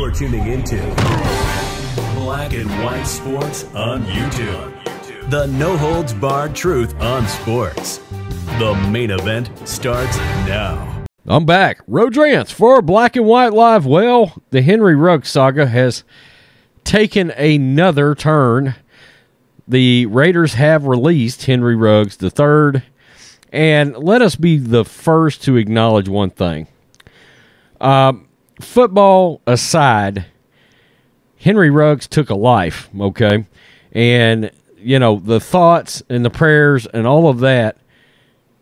You're tuning into Black and White Sports on YouTube. The no holds barred truth on sports. The main event starts now. I'm back. Rodrance for Black and White Live. Well, the Henry Ruggs saga has taken another turn. The Raiders have released Henry Ruggs III, And let us be the first to acknowledge one thing. Um, football aside, Henry Ruggs took a life, okay? And, you know, the thoughts and the prayers and all of that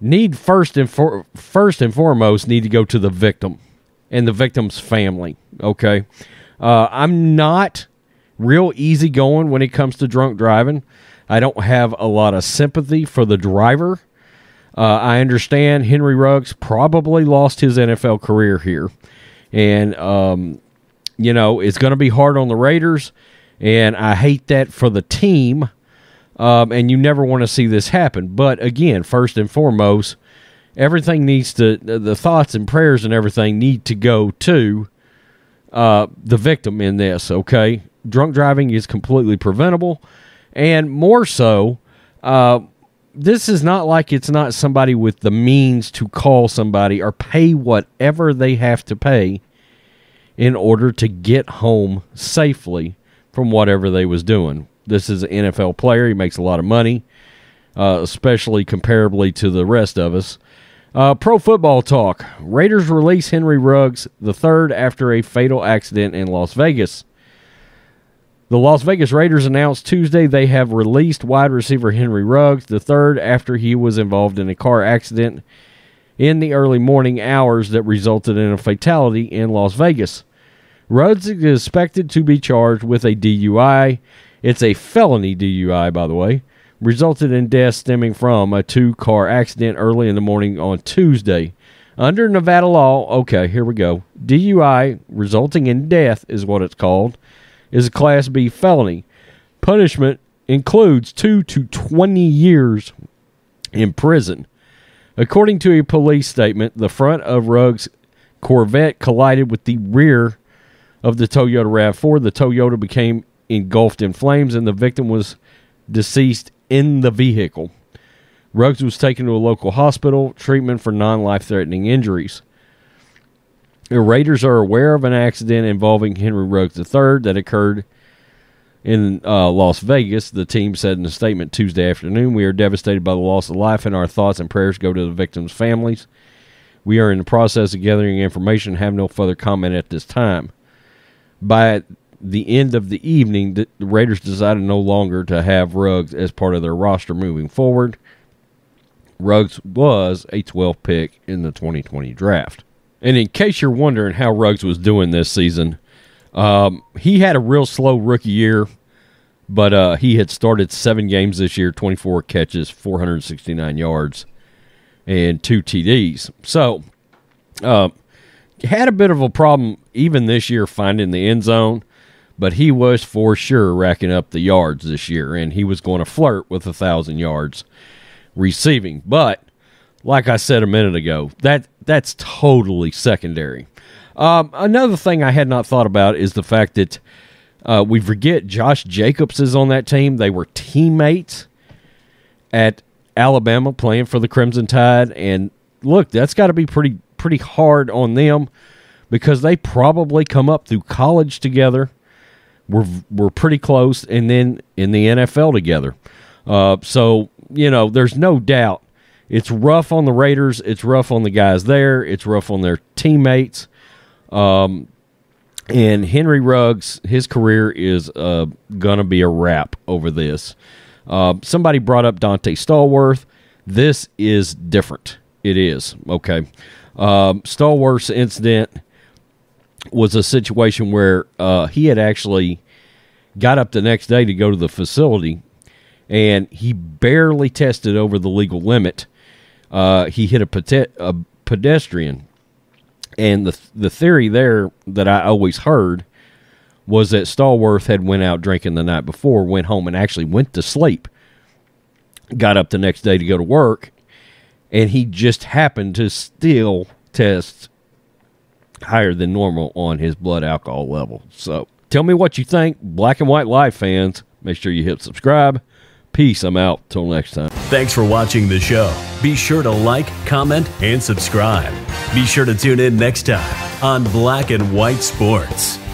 need first and for, first and foremost need to go to the victim and the victim's family, okay? Uh, I'm not real easy going when it comes to drunk driving. I don't have a lot of sympathy for the driver. Uh, I understand Henry Ruggs probably lost his NFL career here. And, um, you know, it's going to be hard on the Raiders. And I hate that for the team. Um, and you never want to see this happen. But again, first and foremost, everything needs to, the thoughts and prayers and everything need to go to uh, the victim in this, okay? Drunk driving is completely preventable. And more so, uh, this is not like it's not somebody with the means to call somebody or pay whatever they have to pay in order to get home safely from whatever they was doing. This is an NFL player. He makes a lot of money, uh, especially comparably to the rest of us. Uh, pro football talk. Raiders release Henry Ruggs the third after a fatal accident in Las Vegas. The Las Vegas Raiders announced Tuesday they have released wide receiver Henry Ruggs the third after he was involved in a car accident in the early morning hours that resulted in a fatality in Las Vegas. Ruggs is expected to be charged with a DUI. It's a felony DUI, by the way, resulted in death stemming from a two car accident early in the morning on Tuesday. Under Nevada law, okay, here we go. DUI resulting in death is what it's called is a Class B felony. Punishment includes two to 20 years in prison. According to a police statement, the front of Rugg's Corvette collided with the rear of the Toyota RAV4. The Toyota became engulfed in flames, and the victim was deceased in the vehicle. Ruggs was taken to a local hospital, treatment for non life threatening injuries. The Raiders are aware of an accident involving Henry Ruggs III that occurred in uh, Las Vegas. The team said in a statement Tuesday afternoon, "We are devastated by the loss of life, and our thoughts and prayers go to the victims' families. We are in the process of gathering information. Have no further comment at this time." By the end of the evening, the Raiders decided no longer to have Ruggs as part of their roster moving forward. Ruggs was a 12th pick in the 2020 draft. And in case you're wondering how Ruggs was doing this season, um, he had a real slow rookie year, but uh, he had started seven games this year, 24 catches, 469 yards, and two TDs. So, uh, had a bit of a problem even this year finding the end zone, but he was for sure racking up the yards this year, and he was going to flirt with a thousand yards receiving. But like I said a minute ago, that that's totally secondary. Um, another thing I had not thought about is the fact that uh, we forget Josh Jacobs is on that team. They were teammates at Alabama playing for the Crimson Tide, and look, that's got to be pretty pretty hard on them because they probably come up through college together. We're we're pretty close, and then in the NFL together. Uh, so you know, there's no doubt it's rough on the Raiders. It's rough on the guys there. It's rough on their teammates. Um, and Henry Ruggs, his career is uh, going to be a wrap over this. Uh, somebody brought up Dante Stallworth. This is different. It is. Okay. Um, Stallworth's incident was a situation where uh, he had actually got up the next day to go to the facility and he barely tested over the legal limit uh, he hit a, a, pedestrian. And the the theory there that I always heard was that Stallworth had went out drinking the night before, went home and actually went to sleep. Got up the next day to go to work, and he just happened to still test higher than normal on his blood alcohol level. So tell me what you think, black and white live fans. Make sure you hit subscribe. Peace. I'm out. Till next time. Thanks for watching the show. Be sure to like, comment, and subscribe. Be sure to tune in next time on Black and White Sports.